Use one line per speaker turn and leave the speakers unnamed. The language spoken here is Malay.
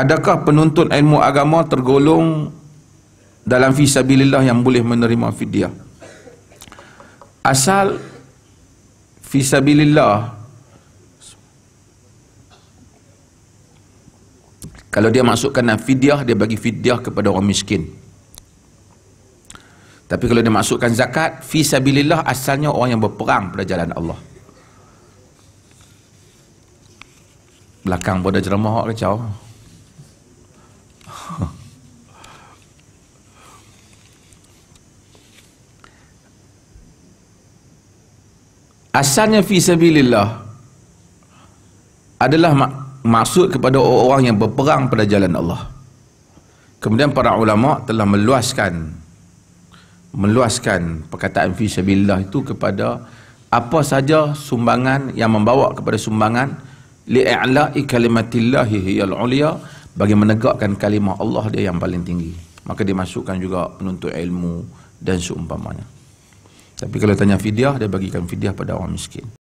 adakah penuntut ilmu agama tergolong dalam fisabilillah yang boleh menerima fidyah asal fisabilillah kalau dia masukkan fidyah dia bagi fidyah kepada orang miskin tapi kalau dia masukkan zakat fisabilillah asalnya orang yang berperang pada jalan Allah belakang pun ada ceramah kacau Asalnya fi sabilillah adalah mak- maksud kepada orang yang berperang pada jalan Allah. Kemudian para ulama telah meluaskan meluaskan perkataan fi sabilillah itu kepada apa saja sumbangan yang membawa kepada sumbangan li'a'la'i kalimatillahi hiyal 'ulya' bagi menegakkan kalimah Allah dia yang paling tinggi maka dimasukkan juga penuntut ilmu dan seumpamanya tapi kalau tanya fidyah dia bagikan fidyah pada orang miskin